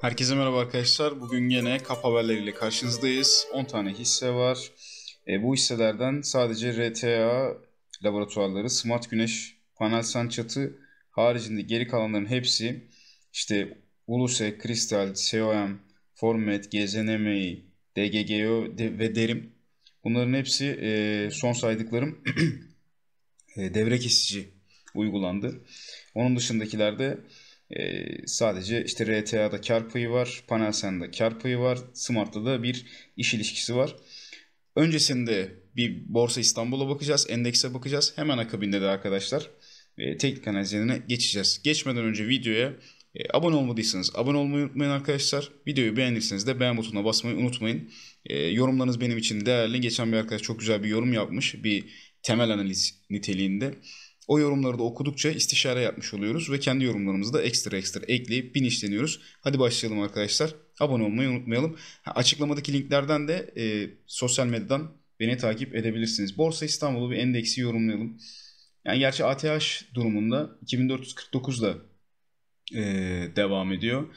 Herkese merhaba arkadaşlar. Bugün yine kap haberleriyle karşınızdayız. 10 tane hisse var. E, bu hisselerden sadece RTA laboratuvarları, Smart Güneş, Panelsan Çatı haricinde geri kalanların hepsi işte Uluse, Kristal, SOM, Formet, GZNMI, DGGO ve Derim. Bunların hepsi e, son saydıklarım e, devre kesici uygulandı. Onun dışındakilerde ee, sadece işte RTA'da kar payı var, Panasen'de kar payı var, Smart'ta da bir iş ilişkisi var. Öncesinde bir Borsa İstanbul'a bakacağız, endekse bakacağız. Hemen akabinde de arkadaşlar e, teknik analizlerine geçeceğiz. Geçmeden önce videoya e, abone olmadıysanız abone olmayı unutmayın arkadaşlar. Videoyu beğendiyseniz de beğen butonuna basmayı unutmayın. E, yorumlarınız benim için değerli. Geçen bir arkadaş çok güzel bir yorum yapmış. Bir temel analiz niteliğinde. O yorumları da okudukça istişare yapmış oluyoruz ve kendi yorumlarımızı da ekstra ekstra ekleyip bilinçleniyoruz. Hadi başlayalım arkadaşlar. Abone olmayı unutmayalım. Ha, açıklamadaki linklerden de e, sosyal medyadan beni takip edebilirsiniz. Borsa İstanbul'u bir endeksi yorumlayalım. Yani gerçi ATH durumunda 2449'da e, devam ediyor.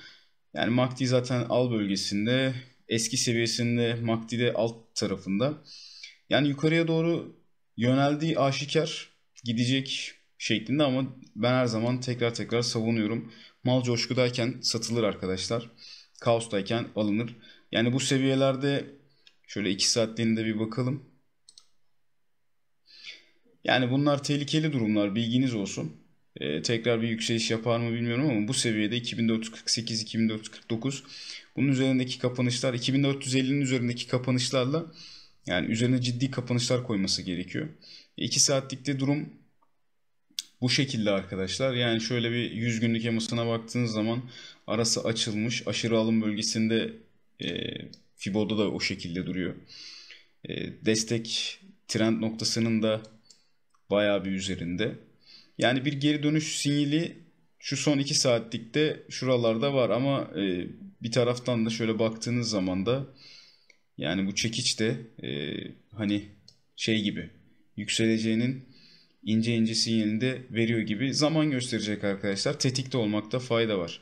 Yani MACD zaten al bölgesinde eski seviyesinde MACD'de alt tarafında. Yani yukarıya doğru yöneldiği aşikar gidecek şeklinde ama ben her zaman tekrar tekrar savunuyorum. Mal coşkudayken satılır arkadaşlar. Kaostayken alınır. Yani bu seviyelerde şöyle 2 saatliğinde bir bakalım. Yani bunlar tehlikeli durumlar bilginiz olsun. Ee, tekrar bir yükseliş yapar mı bilmiyorum ama bu seviyede 2448-2449 bunun üzerindeki kapanışlar 2450'nin üzerindeki kapanışlarla yani üzerine ciddi kapanışlar koyması gerekiyor. 2 saatlikte durum bu şekilde arkadaşlar. Yani şöyle bir 100 günlük emasına baktığınız zaman arası açılmış. Aşırı alım bölgesinde e, Fibo'da da o şekilde duruyor. E, destek trend noktasının da bayağı bir üzerinde. Yani bir geri dönüş sinyali şu son 2 saatlikte şuralarda var ama e, bir taraftan da şöyle baktığınız zaman da yani bu çekiç de e, hani şey gibi yükseleceğinin ince ince sinyalini de veriyor gibi zaman gösterecek arkadaşlar. Tetikte olmakta fayda var.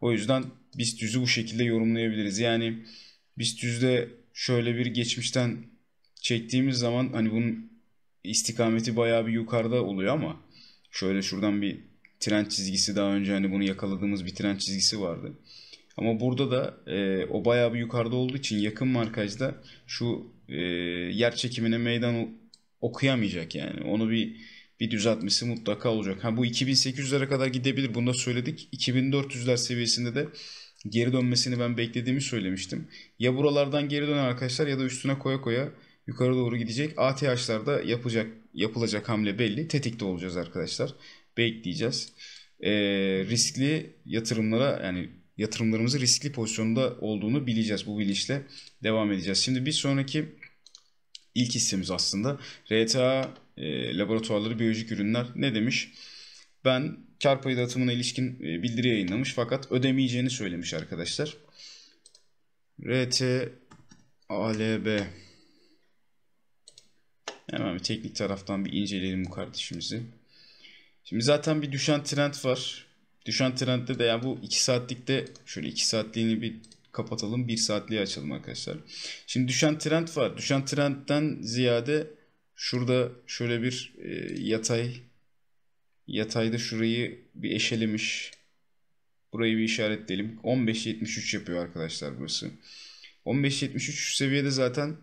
O yüzden BIST 100'ü bu şekilde yorumlayabiliriz. Yani BIST 100'de şöyle bir geçmişten çektiğimiz zaman hani bunun istikameti bayağı bir yukarıda oluyor ama şöyle şuradan bir trend çizgisi daha önce hani bunu yakaladığımız bir trend çizgisi vardı. Ama burada da e, o bayağı bir yukarıda olduğu için yakın markajda şu e, yer çekimine meydan okuyamayacak yani. Onu bir bir düzeltmesi mutlaka olacak. Ha bu 2800'lere kadar gidebilir. Bunu da söyledik. 2400'ler seviyesinde de geri dönmesini ben beklediğimi söylemiştim. Ya buralardan geri döner arkadaşlar ya da üstüne koya koya yukarı doğru gidecek. ATH'larda yapacak yapılacak hamle belli. Tetikte olacağız arkadaşlar. Bekleyeceğiz. Ee, riskli yatırımlara yani yatırımlarımızı riskli pozisyonda olduğunu bileceğiz. Bu bilinçle devam edeceğiz. Şimdi bir sonraki ilk hissemiz aslında. RTA e, Laboratuvarları Biyolojik Ürünler ne demiş? Ben kar payı dağıtımına ilişkin e, bildiri yayınlamış fakat ödemeyeceğini söylemiş arkadaşlar. RTALB Hemen bir teknik taraftan bir inceleyelim bu kardeşimizi. Şimdi zaten bir düşen trend var. Düşen trendde de yani bu 2 saatlikte şöyle 2 saatliğini bir kapatalım. Bir saatliği açalım arkadaşlar. Şimdi düşen trend var. Düşen trendten ziyade şurada şöyle bir e, yatay yatayda şurayı bir eşelemiş. Burayı bir işaretleyelim. 15.73 yapıyor arkadaşlar burası. 15.73 seviyede zaten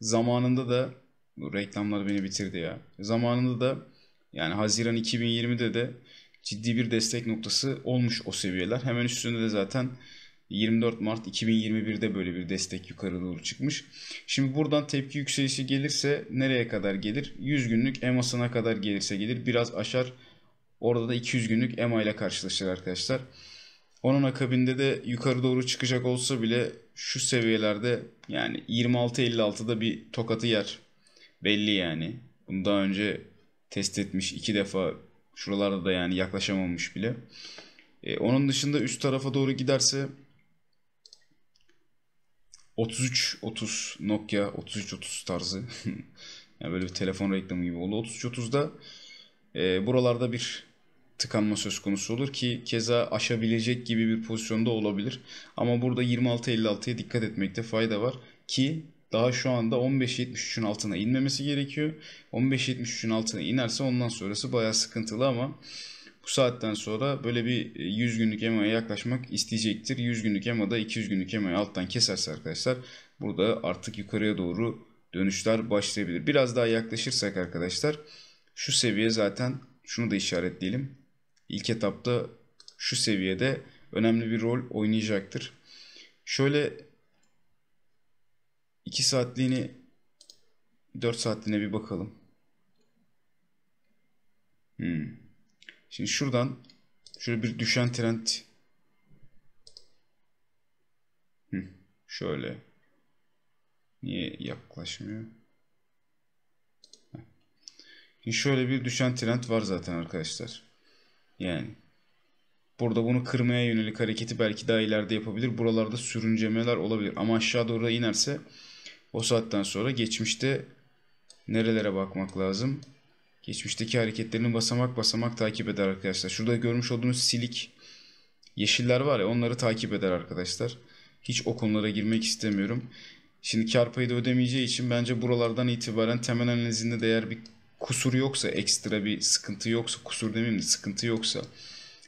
zamanında da bu reklamlar beni bitirdi ya. Zamanında da yani Haziran 2020'de de ciddi bir destek noktası olmuş o seviyeler. Hemen üstünde de zaten 24 Mart 2021'de böyle bir destek yukarı doğru çıkmış. Şimdi buradan tepki yükselişi gelirse nereye kadar gelir? 100 günlük EMA'sına kadar gelirse gelir. Biraz aşar. Orada da 200 günlük EMA ile karşılaşır arkadaşlar. Onun akabinde de yukarı doğru çıkacak olsa bile şu seviyelerde yani 26.56'da bir tokatı yer. Belli yani. Bunu daha önce test etmiş iki defa şuralarda da yani yaklaşamamış bile. E, onun dışında üst tarafa doğru giderse 3330 Nokia 3330 tarzı. yani böyle bir telefon reklamı gibi oldu. 3330'da e, buralarda bir tıkanma söz konusu olur ki keza aşabilecek gibi bir pozisyonda olabilir. Ama burada 26, 26.56'ya dikkat etmekte fayda var ki daha şu anda 15, 73'ün altına inmemesi gerekiyor. 15, 73'ün altına inerse ondan sonrası bayağı sıkıntılı ama bu saatten sonra böyle bir 100 e, günlük EMA'ya yaklaşmak isteyecektir. 100 günlük EMA'da 200 günlük EMA'yı alttan keserse arkadaşlar burada artık yukarıya doğru dönüşler başlayabilir. Biraz daha yaklaşırsak arkadaşlar şu seviye zaten şunu da işaretleyelim. İlk etapta şu seviyede önemli bir rol oynayacaktır. Şöyle 2 saatliğini 4 saatliğine bir bakalım. Hmm. Şimdi şuradan şöyle bir düşen trend Hı, şöyle niye yaklaşmıyor? Şimdi şöyle bir düşen trend var zaten arkadaşlar. Yani Burada bunu kırmaya yönelik hareketi belki daha ileride yapabilir. Buralarda sürüncemeler olabilir. Ama aşağı doğru inerse o saatten sonra geçmişte nerelere bakmak lazım? Geçmişteki hareketlerini basamak basamak takip eder arkadaşlar. Şurada görmüş olduğunuz silik yeşiller var ya onları takip eder arkadaşlar. Hiç o konulara girmek istemiyorum. Şimdi kar payı da ödemeyeceği için bence buralardan itibaren temel analizinde de eğer bir kusur yoksa, ekstra bir sıkıntı yoksa, kusur demeyeyim de sıkıntı yoksa,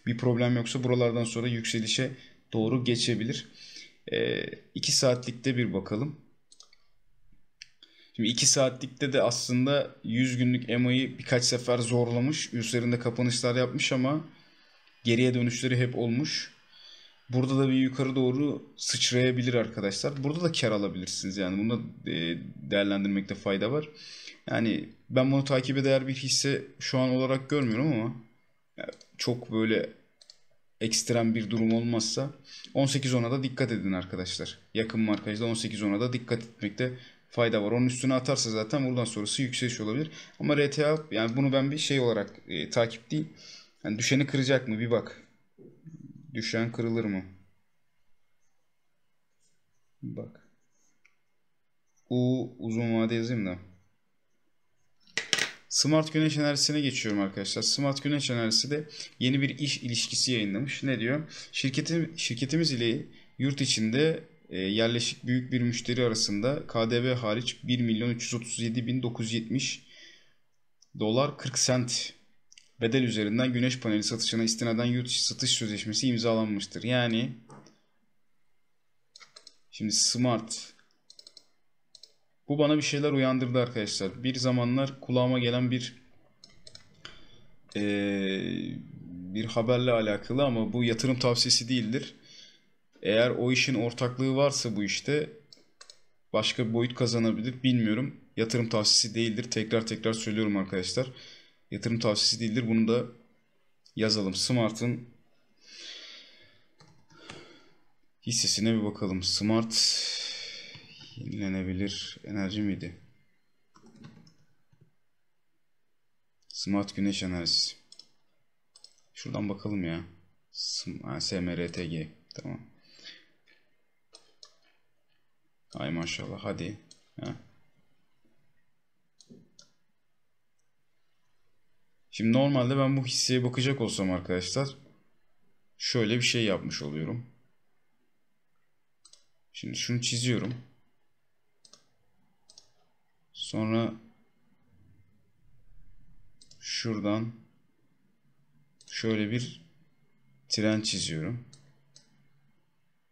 bir problem yoksa buralardan sonra yükselişe doğru geçebilir. 2 ee, saatlikte bir bakalım. Şimdi 2 saatlikte de aslında 100 günlük EMA'yı birkaç sefer zorlamış. Üzerinde kapanışlar yapmış ama geriye dönüşleri hep olmuş. Burada da bir yukarı doğru sıçrayabilir arkadaşlar. Burada da kar alabilirsiniz yani. Bunu da e, değerlendirmekte fayda var. Yani ben bunu takibe değer bir hisse şu an olarak görmüyorum ama çok böyle ekstrem bir durum olmazsa 18 ona da dikkat edin arkadaşlar. Yakın markajda 18 ona da dikkat etmekte fayda var. Onun üstüne atarsa zaten buradan sonrası yükseliş olabilir. Ama RTA yani bunu ben bir şey olarak e, takip değil. Yani düşeni kıracak mı bir bak. Düşen kırılır mı? Bak. U uzun vade yazayım da. Smart Güneş Enerjisi'ne geçiyorum arkadaşlar. Smart Güneş Enerjisi de yeni bir iş ilişkisi yayınlamış. Ne diyor? Şirketim şirketimiz ile yurt içinde ee, yerleşik büyük bir müşteri arasında KDV hariç 1 milyon 337 bin 970 dolar 40 sent bedel üzerinden güneş paneli satışına istinaden yurt içi satış sözleşmesi imzalanmıştır. Yani şimdi smart bu bana bir şeyler uyandırdı arkadaşlar. Bir zamanlar kulağıma gelen bir ee, bir haberle alakalı ama bu yatırım tavsiyesi değildir eğer o işin ortaklığı varsa bu işte başka bir boyut kazanabilir bilmiyorum. Yatırım tavsiyesi değildir. Tekrar tekrar söylüyorum arkadaşlar. Yatırım tavsiyesi değildir. Bunu da yazalım. Smart'ın hissesine bir bakalım. Smart yenilenebilir enerji miydi? Smart güneş enerjisi. Şuradan bakalım ya. SMRTG. Tamam. Ay maşallah hadi. Heh. Şimdi normalde ben bu hisseye bakacak olsam arkadaşlar şöyle bir şey yapmış oluyorum. Şimdi şunu çiziyorum. Sonra şuradan şöyle bir tren çiziyorum.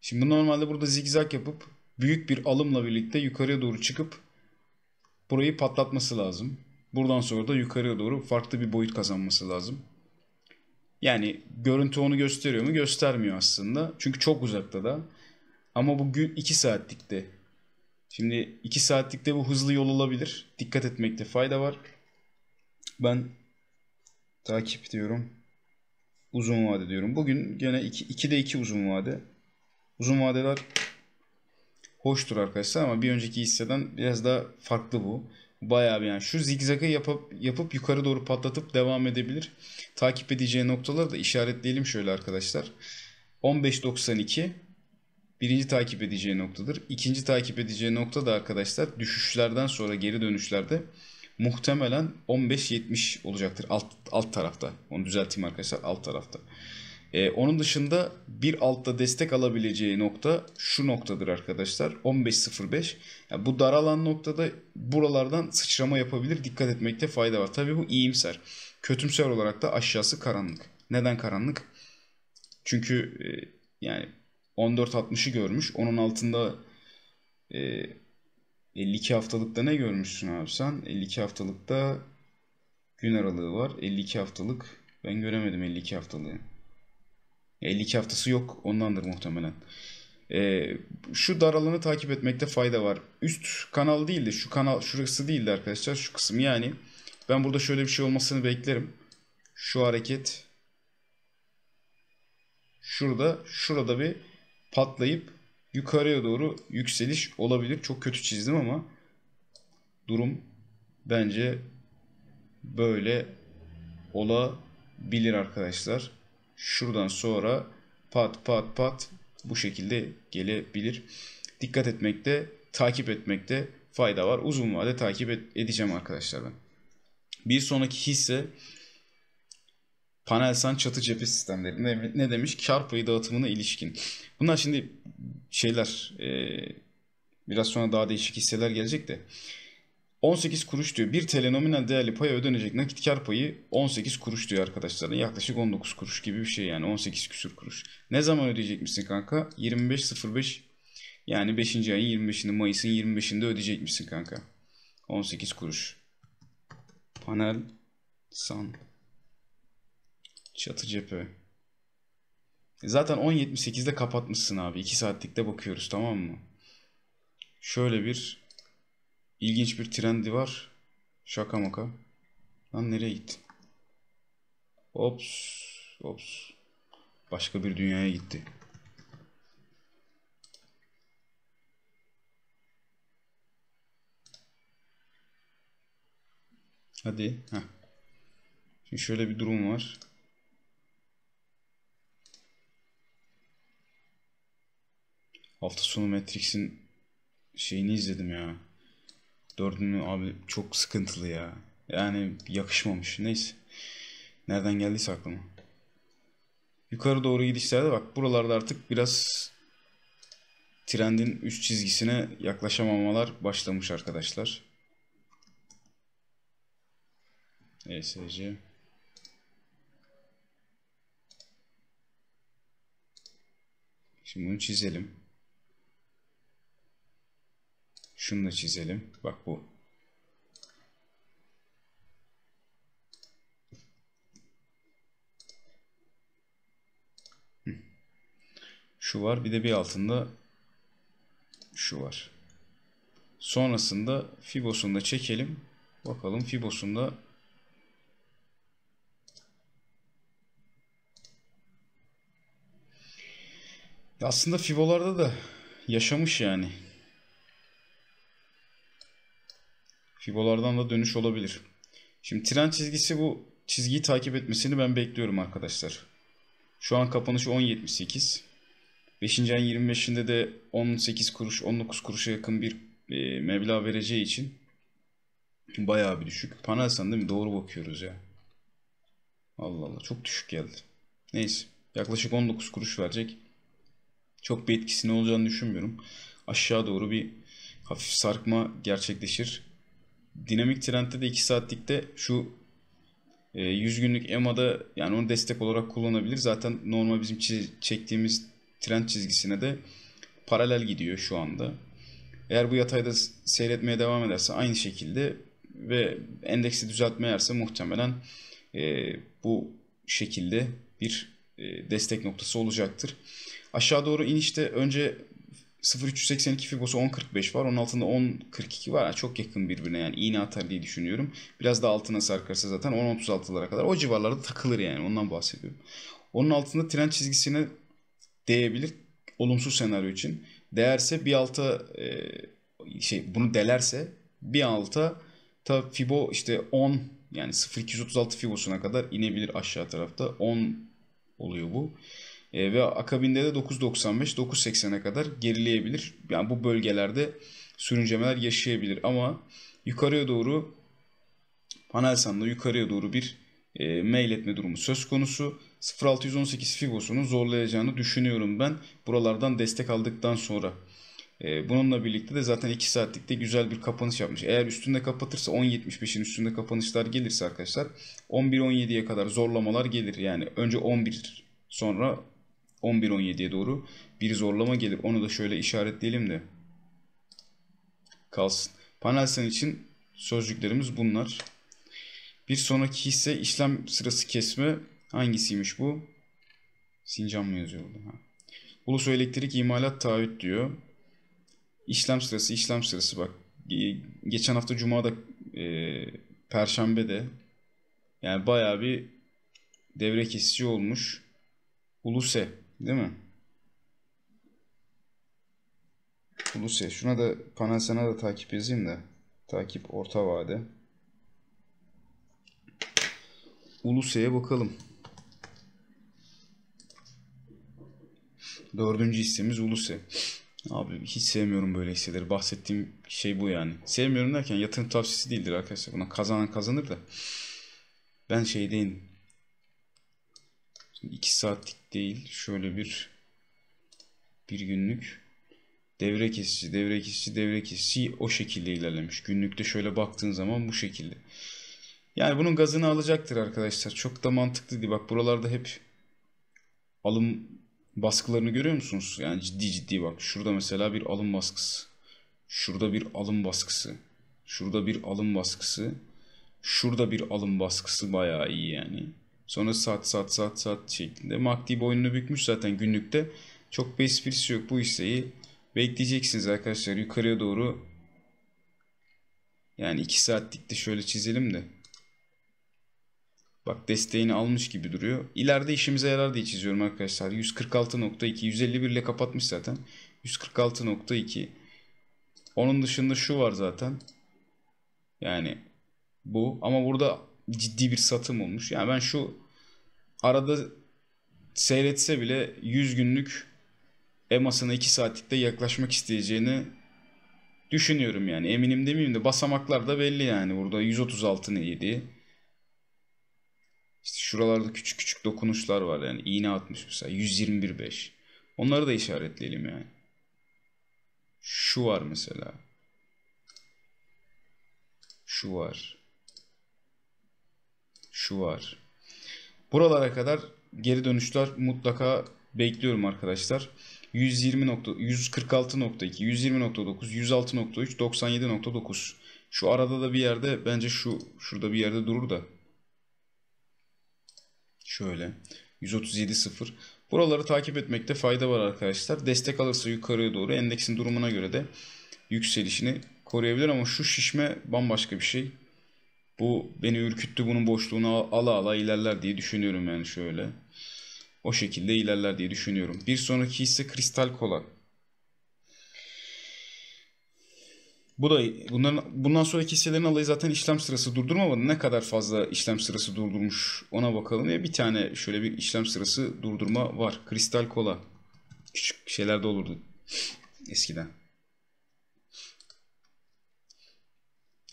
Şimdi normalde burada zigzag yapıp büyük bir alımla birlikte yukarıya doğru çıkıp burayı patlatması lazım. Buradan sonra da yukarıya doğru farklı bir boyut kazanması lazım. Yani görüntü onu gösteriyor mu? Göstermiyor aslında. Çünkü çok uzakta da. Ama bu 2 saatlikte. Şimdi 2 saatlikte bu hızlı yol olabilir. Dikkat etmekte fayda var. Ben takip diyorum. Uzun vade diyorum. Bugün gene 2'de 2 uzun vade. Uzun vadeler hoştur arkadaşlar ama bir önceki hisseden biraz daha farklı bu. Bayağı bir yani şu zigzagı yapıp, yapıp yukarı doğru patlatıp devam edebilir. Takip edeceği noktaları da işaretleyelim şöyle arkadaşlar. 15.92 birinci takip edeceği noktadır. İkinci takip edeceği nokta da arkadaşlar düşüşlerden sonra geri dönüşlerde muhtemelen 15.70 olacaktır alt, alt tarafta. Onu düzelteyim arkadaşlar alt tarafta. E, onun dışında bir altta destek alabileceği nokta şu noktadır arkadaşlar. 15.05. Yani bu daralan noktada buralardan sıçrama yapabilir. Dikkat etmekte fayda var. Tabii bu iyimser. Kötümser olarak da aşağısı karanlık. Neden karanlık? Çünkü e, yani 14.60'ı görmüş. Onun altında e, 52 haftalıkta ne görmüşsün abi sen? 52 haftalıkta gün aralığı var. 52 haftalık ben göremedim 52 haftalığı. 52 haftası yok ondandır muhtemelen. E, şu dar takip etmekte fayda var. Üst kanal değil de şu kanal şurası değil de arkadaşlar şu kısım yani. Ben burada şöyle bir şey olmasını beklerim. Şu hareket şurada şurada bir patlayıp yukarıya doğru yükseliş olabilir. Çok kötü çizdim ama durum bence böyle olabilir arkadaşlar şuradan sonra pat pat pat bu şekilde gelebilir. Dikkat etmekte, takip etmekte fayda var. Uzun vade takip edeceğim arkadaşlar ben. Bir sonraki hisse Panelsan çatı cephe sistemleri ne, ne demiş? Kar payı dağıtımına ilişkin. Bunlar şimdi şeyler e, biraz sonra daha değişik hisseler gelecek de. 18 kuruş diyor. Bir TL nominal değerli paya ödenecek nakit kar payı 18 kuruş diyor arkadaşlar. Yaklaşık 19 kuruş gibi bir şey yani 18 küsür kuruş. Ne zaman ödeyecekmişsin kanka? 25.05 yani 5. ayın 25'inde Mayıs'ın 25'inde ödeyecekmişsin kanka. 18 kuruş. Panel san çatı cephe. Zaten 10.78'de kapatmışsın abi. 2 saatlikte bakıyoruz tamam mı? Şöyle bir İlginç bir trendi var. Şaka maka. Lan nereye gitti? Ops. Ops. Başka bir dünyaya gitti. Hadi. Heh. Şimdi şöyle bir durum var. Hafta sonu Matrix'in şeyini izledim ya. Dördünü abi çok sıkıntılı ya. Yani yakışmamış. Neyse. Nereden geldiyse aklıma. Yukarı doğru gidişlerde bak buralarda artık biraz trendin üst çizgisine yaklaşamamalar başlamış arkadaşlar. ESC. Şimdi bunu çizelim. Şunu da çizelim. Bak bu. Şu var. Bir de bir altında şu var. Sonrasında Fibos'unu da çekelim. Bakalım Fibos'unda aslında Fibo'larda da yaşamış yani. Fibolardan da dönüş olabilir. Şimdi tren çizgisi bu çizgiyi takip etmesini ben bekliyorum arkadaşlar. Şu an kapanışı 10.78. 5. ayın 25'inde de 18 kuruş 19 kuruşa yakın bir e, meblağ vereceği için bayağı bir düşük. Panelsan değil mi? Doğru bakıyoruz ya. Allah Allah çok düşük geldi. Neyse yaklaşık 19 kuruş verecek. Çok bir etkisi ne olacağını düşünmüyorum. Aşağı doğru bir hafif sarkma gerçekleşir dinamik trendte de 2 saatlikte şu 100 e, günlük EMA'da yani onu destek olarak kullanabilir. Zaten normal bizim çektiğimiz trend çizgisine de paralel gidiyor şu anda. Eğer bu yatayda seyretmeye devam ederse aynı şekilde ve endeksi düzeltme yerse muhtemelen e, bu şekilde bir e, destek noktası olacaktır. Aşağı doğru inişte önce 0382 Fibos'u 10.45 var. Onun altında 10.42 var. Yani çok yakın birbirine yani iğne atar diye düşünüyorum. Biraz da altına sarkarsa zaten 10.36'lara kadar o civarlarda takılır yani. Ondan bahsediyorum. Onun altında tren çizgisine değebilir olumsuz senaryo için. Değerse bir alta e, şey bunu delerse bir alta ta Fibo işte 10 yani 0236 Fibos'una kadar inebilir aşağı tarafta. 10 oluyor bu. E, ve akabinde de 9.95-9.80'e kadar gerileyebilir. Yani bu bölgelerde sürüncemeler yaşayabilir ama yukarıya doğru Panelsan'da yukarıya doğru bir e, mail etme durumu söz konusu. 0618 Fibos'unu zorlayacağını düşünüyorum ben buralardan destek aldıktan sonra. E, bununla birlikte de zaten 2 saatlikte güzel bir kapanış yapmış. Eğer üstünde kapatırsa 10.75'in üstünde kapanışlar gelirse arkadaşlar 11-17'ye kadar zorlamalar gelir. Yani önce 11 sonra 11-17'ye doğru bir zorlama gelir. Onu da şöyle işaretleyelim de kalsın. Panel sen için sözcüklerimiz bunlar. Bir sonraki ise işlem sırası kesme. Hangisiymiş bu? Sincan mı yazıyor burada? Ha. Ulusal elektrik imalat taahhüt diyor. İşlem sırası, işlem sırası bak. Geçen hafta Cuma'da, e, Perşembe yani bayağı bir devre kesici olmuş. Uluse Değil mi? Lucia. Şuna da panel sana da takip yazayım da. Takip orta vade. Uluse'ye bakalım. Dördüncü hissemiz Uluse. Abi hiç sevmiyorum böyle hisseleri. Bahsettiğim şey bu yani. Sevmiyorum derken yatırım tavsiyesi değildir arkadaşlar. Buna kazanan kazanır da. Ben şey değilim. Şimdi 2 saatlik değil. Şöyle bir bir günlük devre kesici, devre kesici, devre kesici o şekilde ilerlemiş. Günlükte şöyle baktığın zaman bu şekilde. Yani bunun gazını alacaktır arkadaşlar. Çok da mantıklı değil. Bak buralarda hep alım baskılarını görüyor musunuz? Yani ciddi ciddi bak. Şurada mesela bir alım baskısı. Şurada bir alım baskısı. Şurada bir alım baskısı. Şurada bir alım baskısı bayağı iyi yani. Sonra sat sat sat sat şeklinde. MACD boynunu bükmüş zaten günlükte. Çok bir esprisi yok bu hisseyi. Bekleyeceksiniz arkadaşlar yukarıya doğru. Yani 2 saatlikte şöyle çizelim de. Bak desteğini almış gibi duruyor. İleride işimize yarar diye çiziyorum arkadaşlar. 146.2 151 ile kapatmış zaten. 146.2 Onun dışında şu var zaten. Yani bu ama burada ciddi bir satım olmuş. Yani ben şu arada seyretse bile 100 günlük EMA'sına 2 saatlikte yaklaşmak isteyeceğini düşünüyorum yani. Eminim demeyeyim de basamaklar da belli yani. Burada 136 neydi? İşte şuralarda küçük küçük dokunuşlar var yani. iğne atmış mesela 121.5. Onları da işaretleyelim yani. Şu var mesela. Şu var. Şu var. Buralara kadar geri dönüşler mutlaka bekliyorum arkadaşlar. 120 146.2, 120.9, 106.3, 97.9. Şu arada da bir yerde bence şu şurada bir yerde durur da. Şöyle 137.0. Buraları takip etmekte fayda var arkadaşlar. Destek alırsa yukarıya doğru endeksin durumuna göre de yükselişini koruyabilir ama şu şişme bambaşka bir şey. Bu beni ürküttü bunun boşluğunu ala ala ilerler diye düşünüyorum yani şöyle. O şekilde ilerler diye düşünüyorum. Bir sonraki ise kristal kola. Bu da bundan bundan sonraki hisselerin alayı zaten işlem sırası durdurmamadı. Ne kadar fazla işlem sırası durdurmuş ona bakalım ya. Bir tane şöyle bir işlem sırası durdurma var. Kristal kola. Küçük şeyler de olurdu eskiden.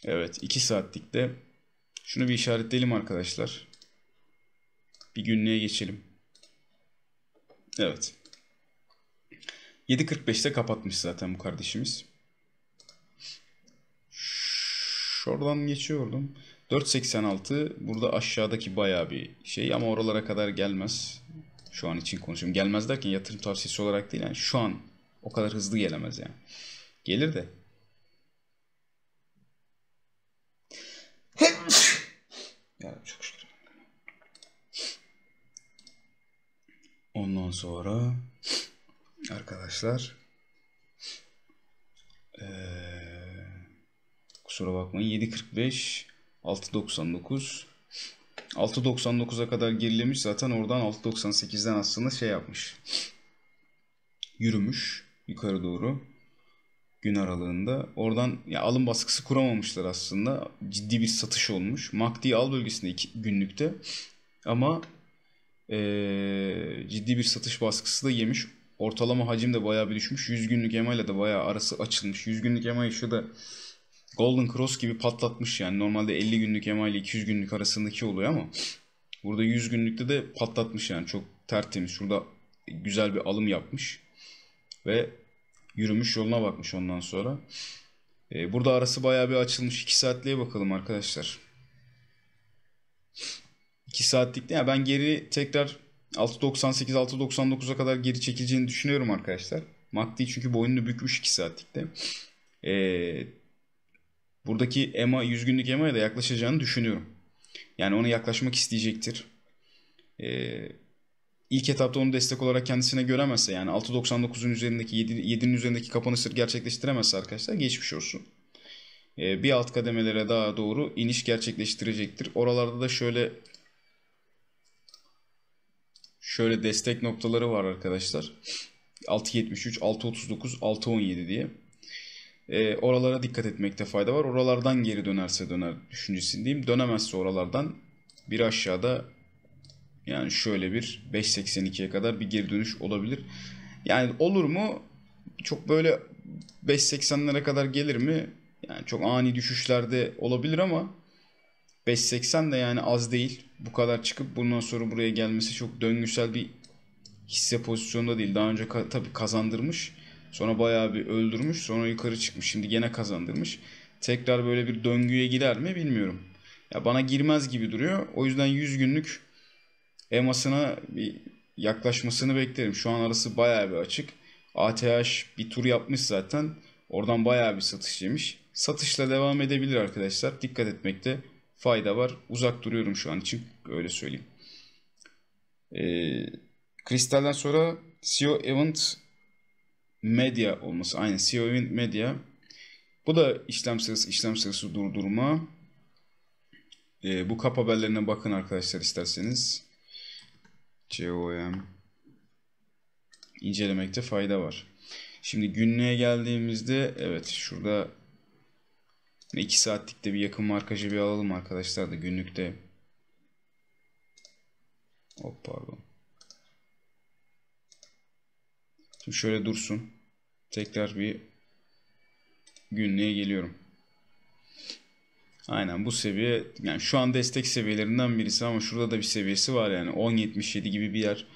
Evet 2 saatlikte şunu bir işaretleyelim arkadaşlar. Bir günlüğe geçelim. Evet. 7.45'te kapatmış zaten bu kardeşimiz. Şuradan geçiyordum. 4.86 burada aşağıdaki baya bir şey ama oralara kadar gelmez. Şu an için konuşuyorum. Gelmez derken yatırım tavsiyesi olarak değil yani şu an o kadar hızlı gelemez yani. Gelir de. Yani çok şükür. Ondan sonra arkadaşlar ee, kusura bakmayın 7.45 6.99 6.99'a kadar gerilemiş zaten oradan 6.98'den aslında şey yapmış. Yürümüş yukarı doğru gün aralığında. Oradan ya alım baskısı kuramamışlar aslında. Ciddi bir satış olmuş. MACD al bölgesinde iki günlükte. Ama e, ciddi bir satış baskısı da yemiş. Ortalama hacim de bayağı bir düşmüş. 100 günlük EMA ile de bayağı arası açılmış. 100 günlük EMA şu da Golden Cross gibi patlatmış yani. Normalde 50 günlük EMA ile 200 günlük arasındaki oluyor ama burada 100 günlükte de patlatmış yani. Çok tertemiz. Şurada güzel bir alım yapmış. Ve yürümüş yoluna bakmış ondan sonra. E, burada arası bayağı bir açılmış. 2 saatliğe bakalım arkadaşlar. 2 saatlik ya yani ben geri tekrar 6.98-6.99'a kadar geri çekileceğini düşünüyorum arkadaşlar. Makti çünkü boynunu bükmüş 2 saatlikte. Ee, buradaki EMA 100 günlük EMA'ya da yaklaşacağını düşünüyorum. Yani ona yaklaşmak isteyecektir. Ee, ilk etapta onu destek olarak kendisine göremezse yani 6.99'un üzerindeki 7, 7'nin üzerindeki kapanışları gerçekleştiremezse arkadaşlar geçmiş olsun. Ee, bir alt kademelere daha doğru iniş gerçekleştirecektir. Oralarda da şöyle şöyle destek noktaları var arkadaşlar. 6.73, 6.39, 6.17 diye. E, oralara dikkat etmekte fayda var. Oralardan geri dönerse döner düşüncesindeyim. Dönemezse oralardan bir aşağıda yani şöyle bir 5.82'ye kadar bir geri dönüş olabilir. Yani olur mu? Çok böyle 5.80'lere kadar gelir mi? Yani çok ani düşüşlerde olabilir ama 5.80 de yani az değil. Bu kadar çıkıp bundan sonra buraya gelmesi çok döngüsel bir hisse pozisyonda değil. Daha önce ka- tabii kazandırmış. Sonra bayağı bir öldürmüş. Sonra yukarı çıkmış. Şimdi gene kazandırmış. Tekrar böyle bir döngüye girer mi bilmiyorum. Ya bana girmez gibi duruyor. O yüzden 100 günlük EMA'sına bir yaklaşmasını beklerim. Şu an arası bayağı bir açık. ATH bir tur yapmış zaten. Oradan bayağı bir satış yemiş. Satışla devam edebilir arkadaşlar. Dikkat etmekte fayda var. Uzak duruyorum şu an için. Öyle söyleyeyim. Ee, Kristal'den sonra CEO Event Media olması. Aynen CEO Event Media. Bu da işlem sırası, işlem sırası durdurma. Ee, bu kap haberlerine bakın arkadaşlar isterseniz. COM incelemekte fayda var. Şimdi günlüğe geldiğimizde evet şurada 2 saatlikte bir yakın markajı bir alalım arkadaşlar da günlükte. Hop pardon. Şimdi şöyle dursun. Tekrar bir günlüğe geliyorum. Aynen bu seviye yani şu an destek seviyelerinden birisi ama şurada da bir seviyesi var yani 10.77 gibi bir yer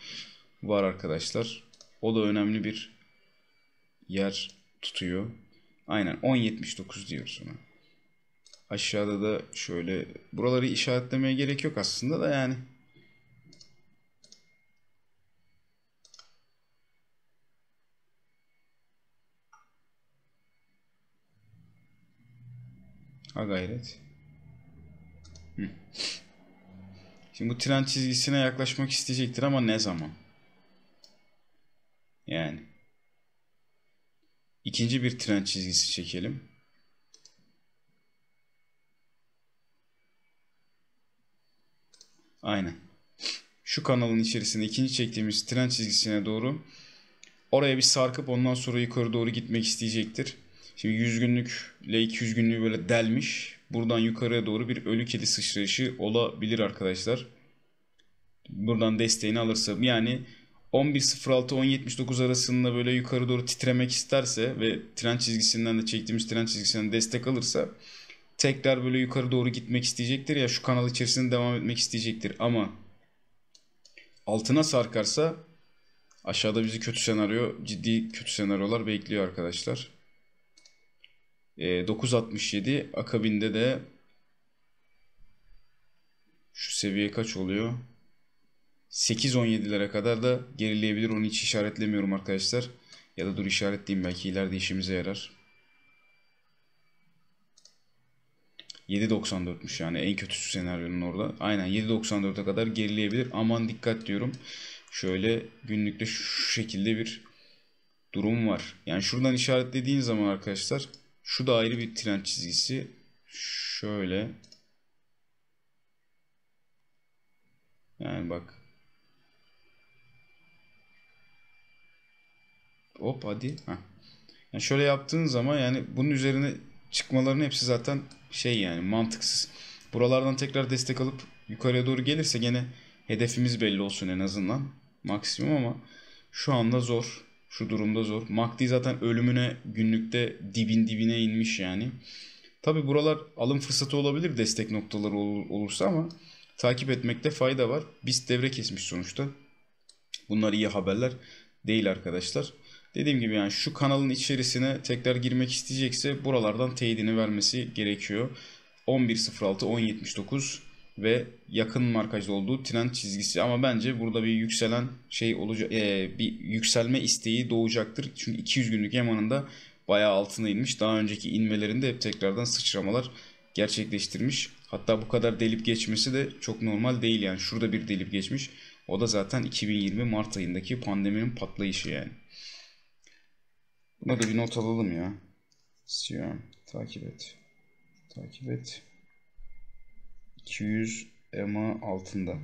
var arkadaşlar. O da önemli bir yer tutuyor. Aynen 10.79 diyoruz ona. Aşağıda da şöyle buraları işaretlemeye gerek yok aslında da yani Ha gayret. Şimdi bu tren çizgisine yaklaşmak isteyecektir ama ne zaman? Yani. ikinci bir tren çizgisi çekelim. Aynen. Şu kanalın içerisinde ikinci çektiğimiz tren çizgisine doğru oraya bir sarkıp ondan sonra yukarı doğru gitmek isteyecektir. Şimdi 100 günlük 200 günlüğü böyle delmiş. Buradan yukarıya doğru bir ölü kedi sıçrayışı olabilir arkadaşlar. Buradan desteğini alırsa yani 11.06-10.79 arasında böyle yukarı doğru titremek isterse ve tren çizgisinden de çektiğimiz tren çizgisinden destek alırsa tekrar böyle yukarı doğru gitmek isteyecektir ya şu kanal içerisinde devam etmek isteyecektir ama altına sarkarsa aşağıda bizi kötü senaryo ciddi kötü senaryolar bekliyor arkadaşlar. 967 ee, akabinde de şu seviye kaç oluyor? 8.17'lere kadar da gerileyebilir. Onu hiç işaretlemiyorum arkadaşlar. Ya da dur işaretleyeyim belki ileride işimize yarar. 7.94'müş yani en kötüsü senaryonun orada. Aynen 7.94'e kadar gerileyebilir. Aman dikkat diyorum. Şöyle günlükte şu şekilde bir durum var. Yani şuradan işaretlediğin zaman arkadaşlar şu da ayrı bir tren çizgisi. Şöyle. Yani bak. Hop hadi. Heh. Yani şöyle yaptığın zaman yani bunun üzerine çıkmaların hepsi zaten şey yani mantıksız. Buralardan tekrar destek alıp yukarıya doğru gelirse gene hedefimiz belli olsun en azından. Maksimum ama şu anda zor. Şu durumda zor. Makdi zaten ölümüne günlükte dibin dibine inmiş yani. Tabi buralar alım fırsatı olabilir destek noktaları olursa ama takip etmekte fayda var. Biz devre kesmiş sonuçta. Bunlar iyi haberler değil arkadaşlar. Dediğim gibi yani şu kanalın içerisine tekrar girmek isteyecekse buralardan teyidini vermesi gerekiyor. 11.06 10.79 ve yakın markaj olduğu tren çizgisi ama bence burada bir yükselen şey olacak e, bir yükselme isteği doğacaktır. Çünkü 200 günlük emanında bayağı altına inmiş. Daha önceki inmelerinde hep tekrardan sıçramalar gerçekleştirmiş. Hatta bu kadar delip geçmesi de çok normal değil yani. Şurada bir delip geçmiş. O da zaten 2020 Mart ayındaki pandeminin patlayışı yani. Buna da bir not alalım ya. Siyon takip et. Takip et. 200 EMA altında.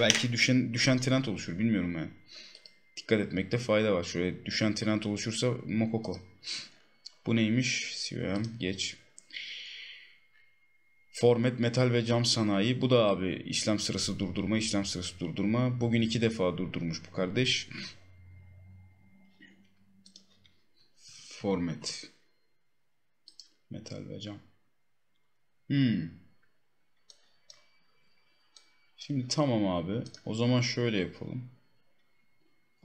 Belki düşen düşen trend oluşur bilmiyorum yani. Dikkat etmekte fayda var. Şöyle düşen trend oluşursa Mokoko. Bu neymiş? CVM geç. Format, metal ve cam sanayi. Bu da abi işlem sırası durdurma, işlem sırası durdurma. Bugün iki defa durdurmuş bu kardeş. Format. Metal ve cam. Hmm. Şimdi tamam abi. O zaman şöyle yapalım.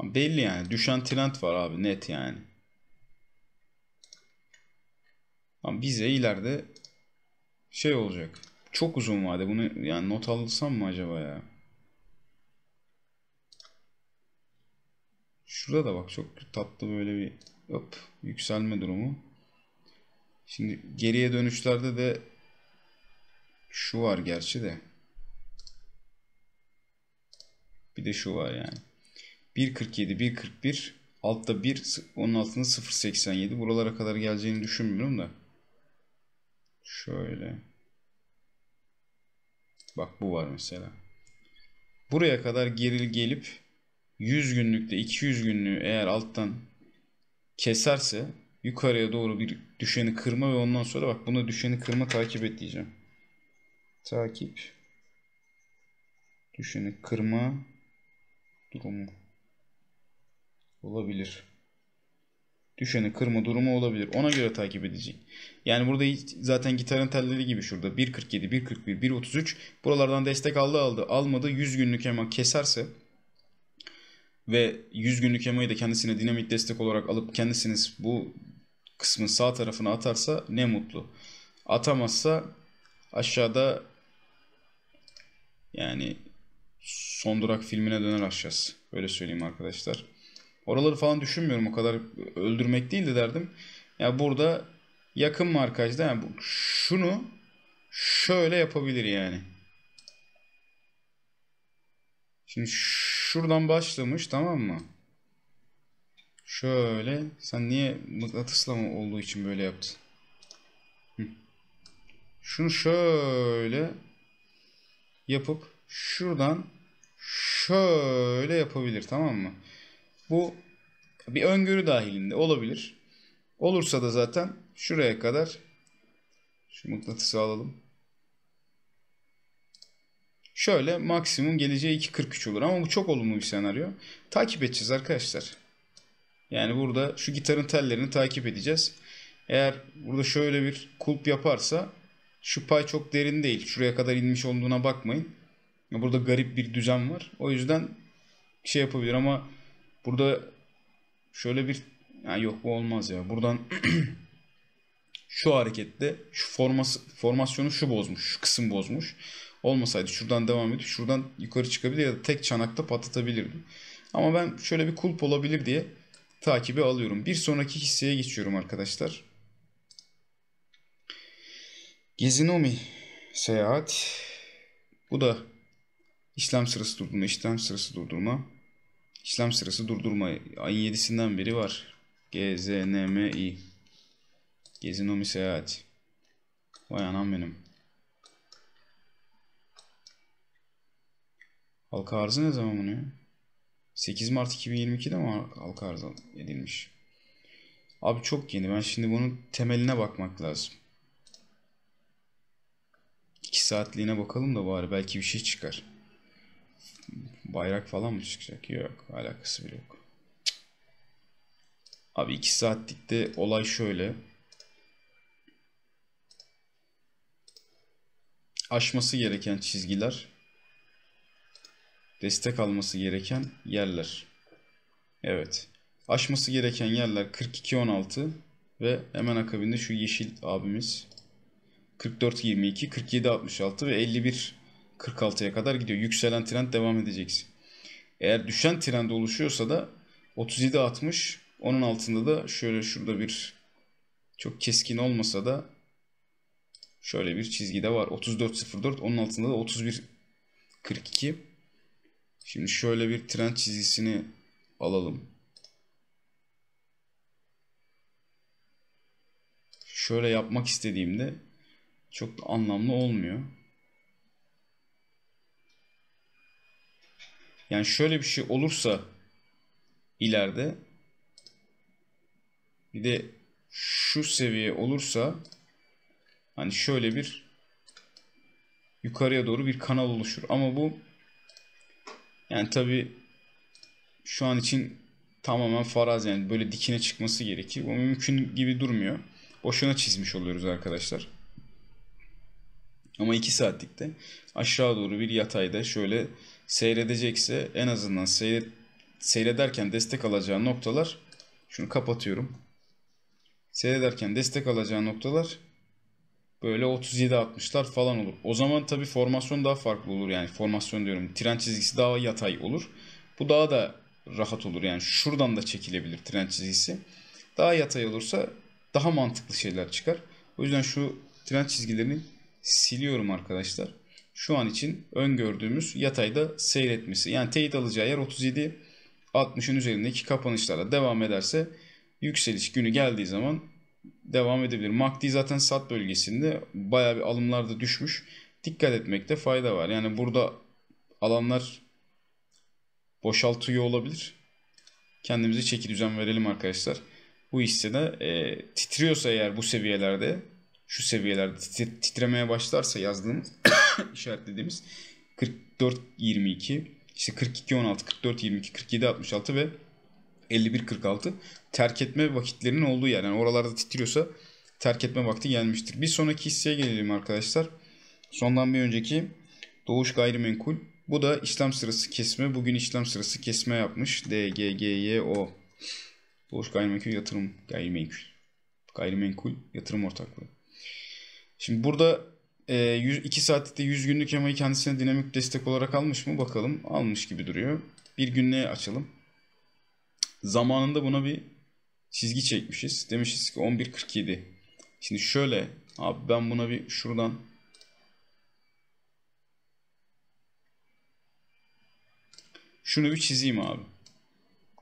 Belli yani. Düşen trend var abi. Net yani. Ama bize ileride şey olacak. Çok uzun vade. Bunu yani not alırsam mı acaba ya? Şurada da bak çok tatlı böyle bir hop yükselme durumu. Şimdi geriye dönüşlerde de şu var gerçi de. Bir de şu var yani. 1.47, 1.41. Altta 1, onun altında 0.87. Buralara kadar geleceğini düşünmüyorum da. Şöyle. Bak bu var mesela. Buraya kadar geril gelip 100 günlükte 200 günlüğü eğer alttan keserse yukarıya doğru bir düşeni kırma ve ondan sonra bak buna düşeni kırma takip et diyeceğim takip düşeni kırma durumu olabilir. Düşeni kırma durumu olabilir. Ona göre takip edecek. Yani burada zaten gitarın telleri gibi şurada 1.47, 1.41, 1.33 buralardan destek aldı aldı. Almadı 100 günlük hemen keserse ve 100 günlük EMA'yı da kendisine dinamik destek olarak alıp kendisiniz bu kısmın sağ tarafına atarsa ne mutlu. Atamazsa aşağıda yani son durak filmine döner aşacağız. Öyle söyleyeyim arkadaşlar. Oraları falan düşünmüyorum. O kadar öldürmek değildi derdim. Ya burada yakın markajda yani şunu şöyle yapabilir yani. Şimdi şuradan başlamış tamam mı? Şöyle sen niye mıknatısla mı olduğu için böyle yaptın? Şunu şöyle yapıp şuradan şöyle yapabilir tamam mı? Bu bir öngörü dahilinde olabilir. Olursa da zaten şuraya kadar şu mıknatısı alalım. Şöyle maksimum geleceği 2.43 olur ama bu çok olumlu bir senaryo. Takip edeceğiz arkadaşlar. Yani burada şu gitarın tellerini takip edeceğiz. Eğer burada şöyle bir kulp yaparsa şu pay çok derin değil. Şuraya kadar inmiş olduğuna bakmayın. Burada garip bir düzen var. O yüzden şey yapabilir ama burada şöyle bir yani yok bu olmaz ya. Buradan şu harekette şu forması, formasyonu şu bozmuş. Şu kısım bozmuş. Olmasaydı şuradan devam edip şuradan yukarı çıkabilir ya da tek çanakta patlatabilirdim. Ama ben şöyle bir kulp olabilir diye takibi alıyorum. Bir sonraki hisseye geçiyorum arkadaşlar. Gezinumi seyahat. Bu da İslam sırası durdurma, İslam sırası durdurma. İslam sırası durdurma ayın 7'sinden beri var. GZNMI. Gezinomi seyahat. Vay anam benim. Halka arzı ne zaman bunu ya? 8 Mart 2022'de mi halka arz edilmiş? Abi çok yeni. Ben şimdi bunun temeline bakmak lazım. İki saatliğine bakalım da bari belki bir şey çıkar. Bayrak falan mı çıkacak? Yok alakası bile yok. Abi 2 saatlikte olay şöyle. Aşması gereken çizgiler. Destek alması gereken yerler. Evet. Aşması gereken yerler 42-16 ve hemen akabinde şu yeşil abimiz 44-22, 47-66 ve 51-46'ya kadar gidiyor. Yükselen trend devam edeceksin. Eğer düşen trend oluşuyorsa da 37-60 onun altında da şöyle şurada bir çok keskin olmasa da şöyle bir çizgi de var. 34-04 onun altında da 31-42. Şimdi şöyle bir trend çizgisini alalım. Şöyle yapmak istediğimde çok da anlamlı olmuyor. Yani şöyle bir şey olursa ileride bir de şu seviye olursa hani şöyle bir yukarıya doğru bir kanal oluşur. Ama bu yani tabi şu an için tamamen faraz yani böyle dikine çıkması gerekir. Bu mümkün gibi durmuyor. Boşuna çizmiş oluyoruz arkadaşlar. Ama 2 saatlikte aşağı doğru bir yatayda şöyle seyredecekse en azından seyret, seyrederken destek alacağı noktalar şunu kapatıyorum. Seyrederken destek alacağı noktalar böyle 37-60'lar falan olur. O zaman tabi formasyon daha farklı olur yani formasyon diyorum. Tren çizgisi daha yatay olur. Bu daha da rahat olur yani şuradan da çekilebilir tren çizgisi. Daha yatay olursa daha mantıklı şeyler çıkar. O yüzden şu tren çizgilerini siliyorum arkadaşlar. Şu an için öngördüğümüz yatayda seyretmesi. Yani teyit alacağı yer 37 60'ın üzerindeki kapanışlara devam ederse yükseliş günü geldiği zaman devam edebilir. MACD zaten sat bölgesinde bayağı bir alımlarda düşmüş. Dikkat etmekte fayda var. Yani burada alanlar boşaltıyor olabilir. Kendimize çeki düzen verelim arkadaşlar. Bu hissede e, titriyorsa eğer bu seviyelerde şu seviyelerde titremeye başlarsa yazdığımız işaretlediğimiz 44 22 işte 42 16 44 22 47 66 ve 51 46 terk etme vakitlerinin olduğu yer. Yani oralarda titriyorsa terk etme vakti gelmiştir. Bir sonraki hisseye gelelim arkadaşlar. Sondan bir önceki Doğuş Gayrimenkul. Bu da işlem sırası kesme. Bugün işlem sırası kesme yapmış. DGGYO. Doğuş Gayrimenkul Yatırım Gayrimenkul. Gayrimenkul Yatırım Ortaklığı. Şimdi burada e, 100, 2 100 günlük EMA'yı kendisine dinamik destek olarak almış mı bakalım. Almış gibi duruyor. Bir günlüğe açalım. Zamanında buna bir çizgi çekmişiz. Demişiz ki 11.47. Şimdi şöyle abi ben buna bir şuradan şunu bir çizeyim abi.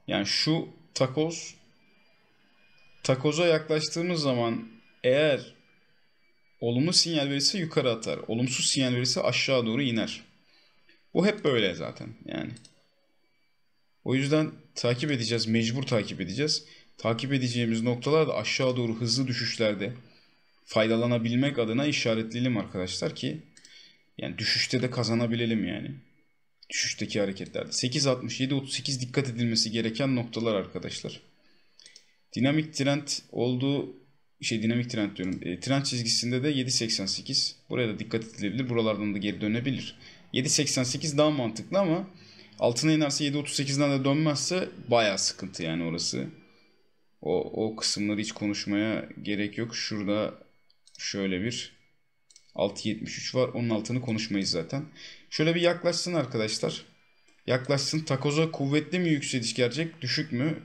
Yani şu takoz takoza yaklaştığımız zaman eğer Olumlu sinyal verirse yukarı atar. Olumsuz sinyal verirse aşağı doğru iner. Bu hep böyle zaten yani. O yüzden takip edeceğiz. Mecbur takip edeceğiz. Takip edeceğimiz noktalar da aşağı doğru hızlı düşüşlerde faydalanabilmek adına işaretleyelim arkadaşlar ki yani düşüşte de kazanabilelim yani. Düşüşteki hareketlerde. 8.67 38 dikkat edilmesi gereken noktalar arkadaşlar. Dinamik trend olduğu şey dinamik trend diyorum. E, trend çizgisinde de 7.88. Buraya da dikkat edilebilir. Buralardan da geri dönebilir. 7.88 daha mantıklı ama altına inerse 7.38'den de dönmezse baya sıkıntı yani orası. O, o kısımları hiç konuşmaya gerek yok. Şurada şöyle bir 6.73 var. Onun altını konuşmayız zaten. Şöyle bir yaklaşsın arkadaşlar. Yaklaşsın. Takoza kuvvetli mi yükseliş gelecek? Düşük mü?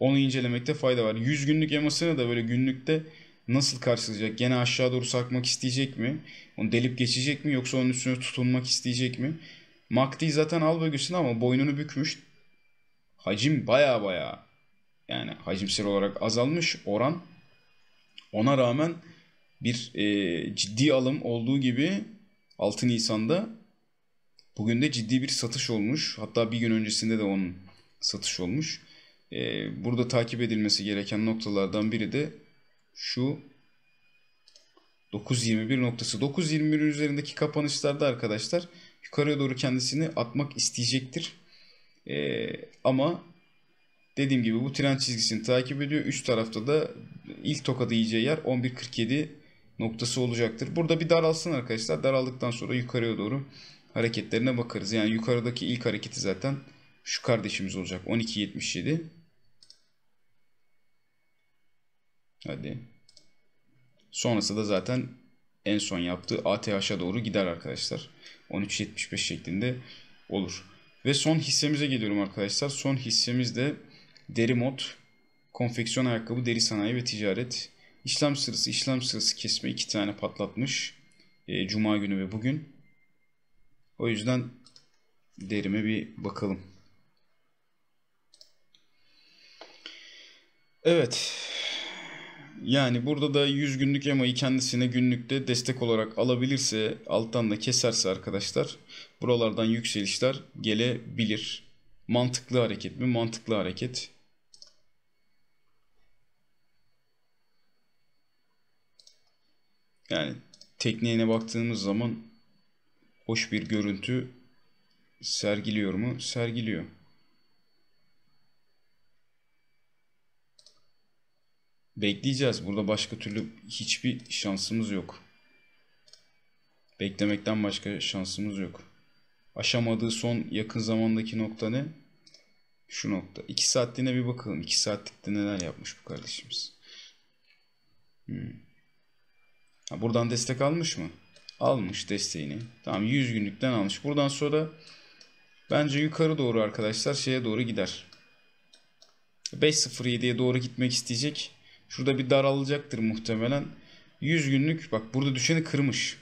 Onu incelemekte fayda var. 100 günlük emasını da böyle günlükte nasıl karşılayacak? Gene aşağı doğru sarkmak isteyecek mi? Onu delip geçecek mi? Yoksa onun üstüne tutunmak isteyecek mi? Makti zaten al bölgesinde ama boynunu bükmüş. Hacim baya baya yani hacimsel olarak azalmış oran. Ona rağmen bir e, ciddi alım olduğu gibi 6 Nisan'da bugün de ciddi bir satış olmuş. Hatta bir gün öncesinde de onun satış olmuş e, burada takip edilmesi gereken noktalardan biri de şu 9.21 noktası. 9.21 üzerindeki kapanışlarda arkadaşlar yukarıya doğru kendisini atmak isteyecektir. E, ama dediğim gibi bu tren çizgisini takip ediyor. Üst tarafta da ilk tokadı yiyeceği yer 11.47 noktası olacaktır. Burada bir daralsın arkadaşlar. Daraldıktan sonra yukarıya doğru hareketlerine bakarız. Yani yukarıdaki ilk hareketi zaten şu kardeşimiz olacak. 12.77 Hadi. Sonrası da zaten en son yaptığı ATH'a doğru gider arkadaşlar. 13.75 şeklinde olur. Ve son hissemize geliyorum arkadaşlar. Son hissemiz de deri mod, konfeksiyon ayakkabı, deri sanayi ve ticaret. İşlem sırası, işlem sırası kesme iki tane patlatmış. E, Cuma günü ve bugün. O yüzden derime bir bakalım. Evet. Yani burada da 100 günlük EMA'yı kendisine günlükte destek olarak alabilirse alttan da keserse arkadaşlar buralardan yükselişler gelebilir. Mantıklı hareket mi? Mantıklı hareket. Yani tekniğine baktığımız zaman hoş bir görüntü sergiliyor mu? Sergiliyor. Bekleyeceğiz. Burada başka türlü hiçbir şansımız yok. Beklemekten başka şansımız yok. Aşamadığı son yakın zamandaki nokta ne? Şu nokta. 2 saatliğine bir bakalım. 2 saatlikte neler yapmış bu kardeşimiz. Hmm. Ha, buradan destek almış mı? Almış desteğini. Tamam 100 günlükten almış. Buradan sonra bence yukarı doğru arkadaşlar şeye doğru gider. 5.07'ye doğru gitmek isteyecek. Şurada bir daralacaktır muhtemelen. 100 günlük bak burada düşeni kırmış.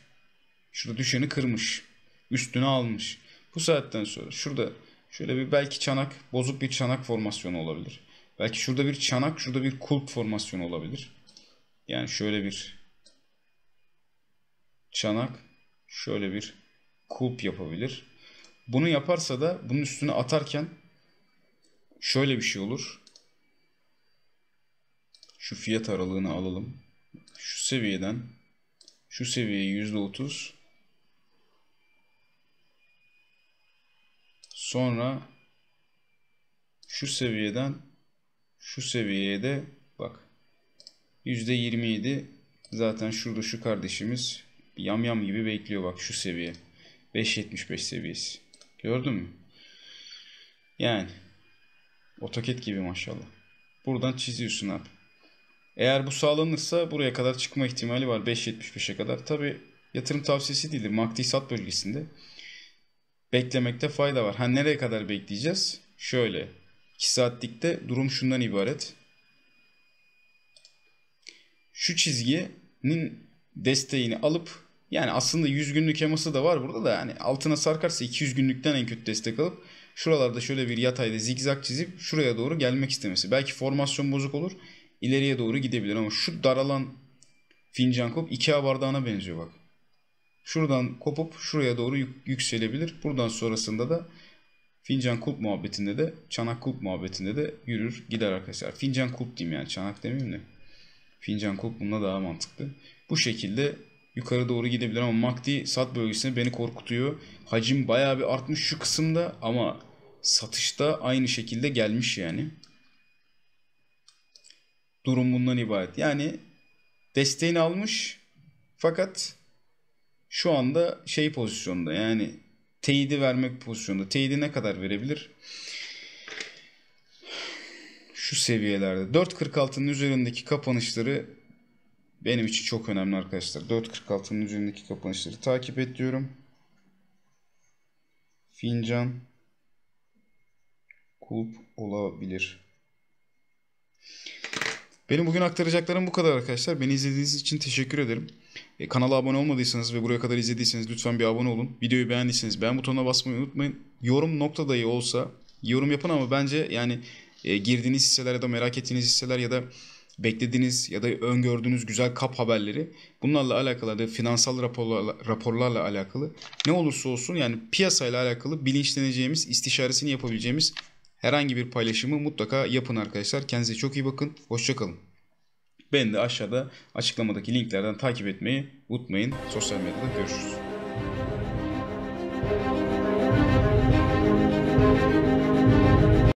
Şurada düşeni kırmış. Üstünü almış. Bu saatten sonra şurada şöyle bir belki çanak bozuk bir çanak formasyonu olabilir. Belki şurada bir çanak şurada bir kulp formasyonu olabilir. Yani şöyle bir çanak şöyle bir kulp yapabilir. Bunu yaparsa da bunun üstüne atarken şöyle bir şey olur şu fiyat aralığını alalım. Şu seviyeden şu seviyeye %30 sonra şu seviyeden şu seviyeye de bak %27 zaten şurada şu kardeşimiz yam yam gibi bekliyor bak şu seviye 5.75 seviyesi gördün mü? Yani otoket gibi maşallah. Buradan çiziyorsun abi. Eğer bu sağlanırsa buraya kadar çıkma ihtimali var 5.75'e kadar. Tabi yatırım tavsiyesi değildir. Makti sat bölgesinde beklemekte fayda var. Ha nereye kadar bekleyeceğiz? Şöyle 2 saatlikte durum şundan ibaret. Şu çizginin desteğini alıp yani aslında 100 günlük eması da var burada da yani altına sarkarsa 200 günlükten en kötü destek alıp şuralarda şöyle bir yatayda zigzag çizip şuraya doğru gelmek istemesi. Belki formasyon bozuk olur ileriye doğru gidebilir ama şu daralan fincan kop Ikea bardağına benziyor bak. Şuradan kopup şuraya doğru yükselebilir. Buradan sonrasında da fincan kulp muhabbetinde de çanak kulp muhabbetinde de yürür gider arkadaşlar. Fincan kulp diyeyim yani çanak demeyeyim de. Fincan kulp bununla daha mantıklı. Bu şekilde yukarı doğru gidebilir ama MACD sat bölgesine beni korkutuyor. Hacim bayağı bir artmış şu kısımda ama satışta aynı şekilde gelmiş yani durum bundan ibaret. Yani desteğini almış fakat şu anda şey pozisyonda yani teyidi vermek pozisyonda. Teyidi ne kadar verebilir? Şu seviyelerde 4.46'nın üzerindeki kapanışları benim için çok önemli arkadaşlar. 4.46'nın üzerindeki kapanışları takip et diyorum. Fincan kulp olabilir. Benim bugün aktaracaklarım bu kadar arkadaşlar. Beni izlediğiniz için teşekkür ederim. E, kanala abone olmadıysanız ve buraya kadar izlediyseniz lütfen bir abone olun. Videoyu beğendiyseniz beğen butonuna basmayı unutmayın. Yorum nokta dahi olsa yorum yapın ama bence yani e, girdiğiniz hisseler ya da merak ettiğiniz hisseler ya da beklediğiniz ya da öngördüğünüz güzel kap haberleri bunlarla alakalı da finansal raporlarla, raporlarla alakalı ne olursa olsun yani piyasayla alakalı bilinçleneceğimiz, istişaresini yapabileceğimiz herhangi bir paylaşımı mutlaka yapın arkadaşlar. Kendinize çok iyi bakın. Hoşçakalın. Beni de aşağıda açıklamadaki linklerden takip etmeyi unutmayın. Sosyal medyada görüşürüz.